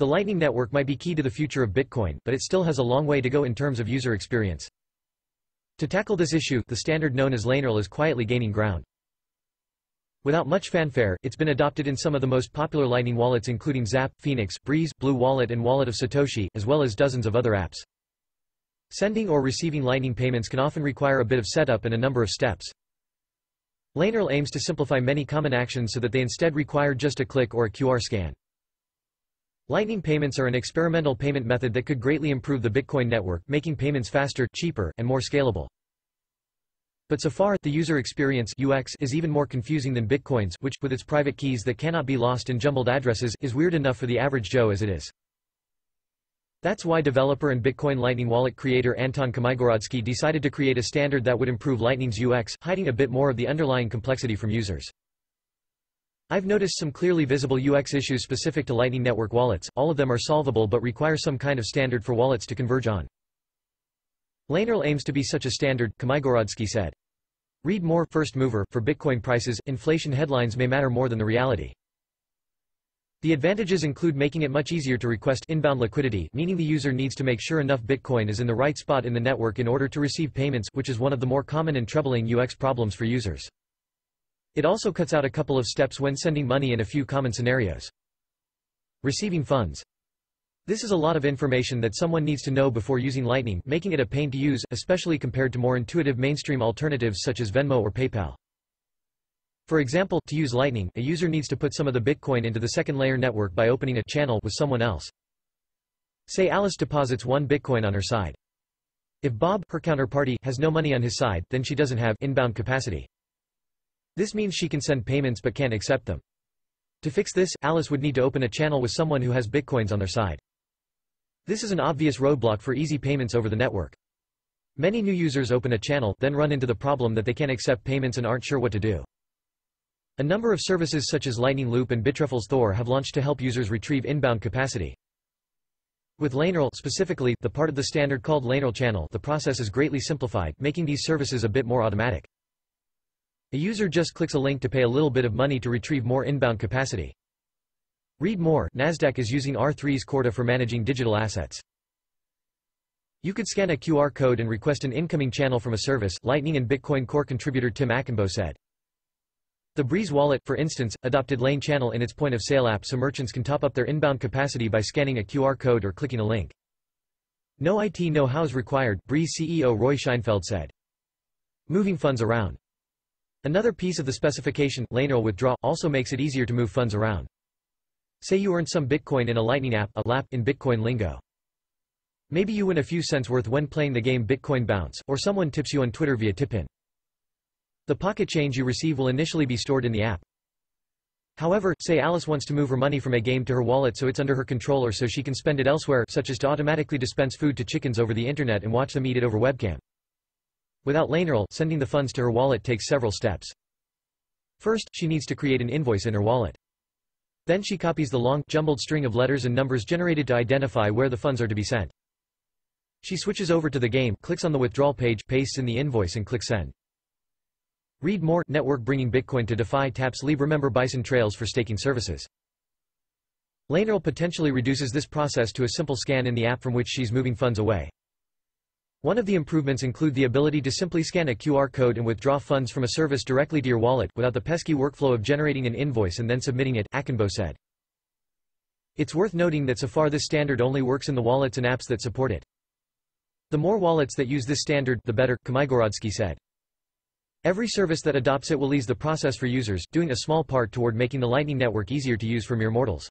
The Lightning Network might be key to the future of Bitcoin, but it still has a long way to go in terms of user experience. To tackle this issue, the standard known as Lanerl is quietly gaining ground. Without much fanfare, it's been adopted in some of the most popular Lightning wallets including Zap, Phoenix, Breeze, Blue Wallet and Wallet of Satoshi, as well as dozens of other apps. Sending or receiving Lightning payments can often require a bit of setup and a number of steps. Lanerl aims to simplify many common actions so that they instead require just a click or a QR scan. Lightning payments are an experimental payment method that could greatly improve the Bitcoin network, making payments faster, cheaper, and more scalable. But so far, the user experience UX is even more confusing than Bitcoin's, which, with its private keys that cannot be lost in jumbled addresses, is weird enough for the average Joe as it is. That's why developer and Bitcoin Lightning wallet creator Anton Kamigorodsky decided to create a standard that would improve Lightning's UX, hiding a bit more of the underlying complexity from users. I've noticed some clearly visible UX issues specific to Lightning Network wallets, all of them are solvable but require some kind of standard for wallets to converge on. Lanerl aims to be such a standard, Kamigorodsky said. Read more, first mover, for Bitcoin prices, inflation headlines may matter more than the reality. The advantages include making it much easier to request inbound liquidity, meaning the user needs to make sure enough Bitcoin is in the right spot in the network in order to receive payments, which is one of the more common and troubling UX problems for users. It also cuts out a couple of steps when sending money in a few common scenarios. Receiving funds. This is a lot of information that someone needs to know before using Lightning, making it a pain to use, especially compared to more intuitive mainstream alternatives such as Venmo or PayPal. For example, to use Lightning, a user needs to put some of the Bitcoin into the second layer network by opening a channel with someone else. Say Alice deposits one Bitcoin on her side. If Bob her counterparty, has no money on his side, then she doesn't have inbound capacity. This means she can send payments but can't accept them. To fix this, Alice would need to open a channel with someone who has bitcoins on their side. This is an obvious roadblock for easy payments over the network. Many new users open a channel, then run into the problem that they can't accept payments and aren't sure what to do. A number of services such as Lightning Loop and Bitrefl's Thor have launched to help users retrieve inbound capacity. With Lanerl specifically, the part of the standard called Lanerl channel, the process is greatly simplified, making these services a bit more automatic. A user just clicks a link to pay a little bit of money to retrieve more inbound capacity. Read more NASDAQ is using R3's Corda for managing digital assets. You could scan a QR code and request an incoming channel from a service Lightning and Bitcoin Core contributor Tim Akinbo said. The Breeze wallet, for instance, adopted Lane Channel in its point-of-sale app so merchants can top up their inbound capacity by scanning a QR code or clicking a link. No IT no hows required, Breeze CEO Roy Scheinfeld said. Moving funds around. Another piece of the specification, Laneral withdraw, also makes it easier to move funds around. Say you earn some Bitcoin in a Lightning app, a lap in Bitcoin lingo. Maybe you win a few cents worth when playing the game Bitcoin Bounce, or someone tips you on Twitter via Tippin. The pocket change you receive will initially be stored in the app. However, say Alice wants to move her money from a game to her wallet so it's under her control or so she can spend it elsewhere, such as to automatically dispense food to chickens over the internet and watch them eat it over webcam. Without Lanerl, sending the funds to her wallet takes several steps. First, she needs to create an invoice in her wallet. Then she copies the long, jumbled string of letters and numbers generated to identify where the funds are to be sent. She switches over to the game, clicks on the withdrawal page, pastes in the invoice and clicks send. Read more, network bringing Bitcoin to DeFi taps leave remember Bison Trails for staking services. Lanerl potentially reduces this process to a simple scan in the app from which she's moving funds away. One of the improvements include the ability to simply scan a QR code and withdraw funds from a service directly to your wallet, without the pesky workflow of generating an invoice and then submitting it, Akinbo said. It's worth noting that so far this standard only works in the wallets and apps that support it. The more wallets that use this standard, the better, Kamigorodsky said. Every service that adopts it will ease the process for users, doing a small part toward making the Lightning Network easier to use for mere mortals.